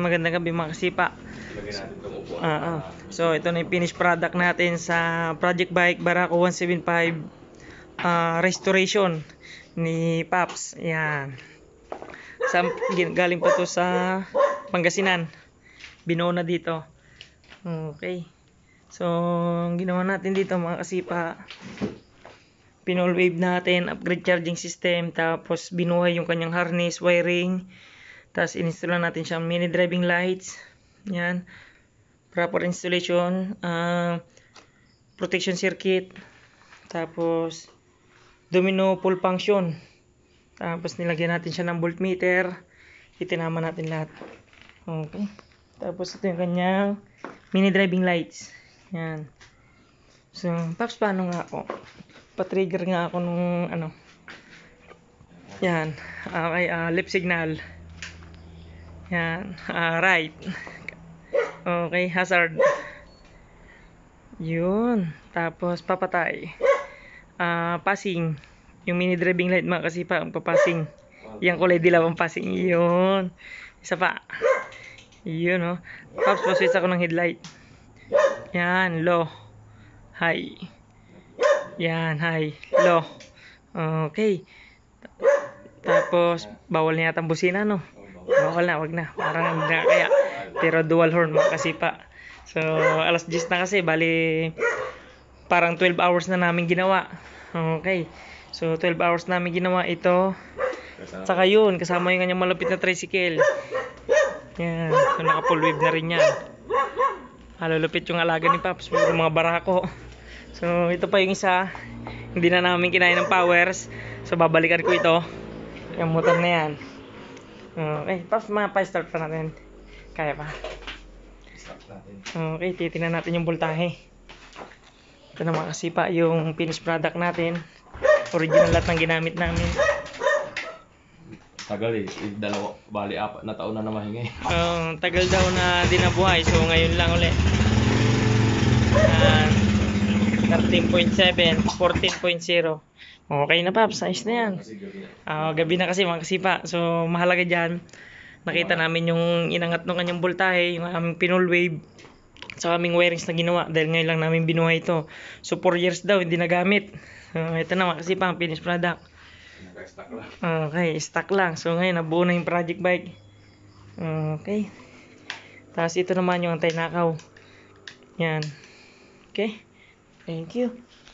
magandang gabi mga kasipa. Uh, uh. So, ito na yung finished product natin sa Project Bike Barako 175 uh, ah, Restoration ni Paps. Yan. Sa, galing pa to sa Pangasinan. binuo na dito. Okay. So, ang ginawa natin dito mga kasipa, pinol wave natin, upgrade charging system, tapos binuhay yung kanyang harness, wiring, tapos, ininstall lang natin siyang mini driving lights. Yan. Proper installation. Uh, protection circuit. Tapos, domino pull function. Tapos, nilagyan natin siya ng voltmeter. Itinama natin lahat. Okay. Tapos, ito yung kanyang mini driving lights. Yan. So, Paps, paano nga ako? Pa-trigger nga ako nung ano. Yan. Okay, ah, uh, ah, lip signal. Yan. Uh, right. Okay, hazard. Yun. Tapos, papatay. Uh, passing. Yung mini driving light mga kasi pa, ang papasing. Yung kulay dilaw ang passing. Yun. Isa pa. Yun, no? Oh. Pops, paswitch ako ng headlight. Yan, low. High. Yan, high. Low. Okay. Tapos, bawal niya yata ang no? Bawal na, wag na. Parang hindi na kaya. Pero dual horn kasi pa. So, alas 10 na kasi. Bali, parang 12 hours na namin ginawa. Okay. So, 12 hours na namin ginawa ito. Kasama. Saka yun, kasama yung kanyang malapit na tricycle. Yan. So, naka-full wave na rin yan. Malulupit yung alaga ni Paps. Yung mga barako. So, ito pa yung isa. Hindi na namin kinain ng powers. So, babalikan ko ito. Yung motor na yan. Okay, mm, eh, tapos mga 5 start pa natin. Kaya pa. Start natin. Okay, titingnan natin yung voltahe. Ito na mga kasipa, yung finished product natin. Original lahat ng ginamit namin. Tagal eh, eh dalawa, bali apat na taon na na mahingi. Um, tagal daw na dinabuhay, so ngayon lang ulit. Uh, 13.7, 14.0. Okay na, Paps. Ayos na yan. Uh, gabi na kasi, mga kasipa. So, mahalaga dyan. Nakita namin yung inangat ng kanyang voltahe, yung aming pinol wave sa aming wirings na ginawa dahil ngayon lang namin binuha ito. So 4 years daw hindi nagamit. Uh, ito na kasi ang finished product. Okay, stack lang. So ngayon nabuo na yung project bike. Okay. Tapos ito naman yung antay nakaw. Yan. Okay. Thank you.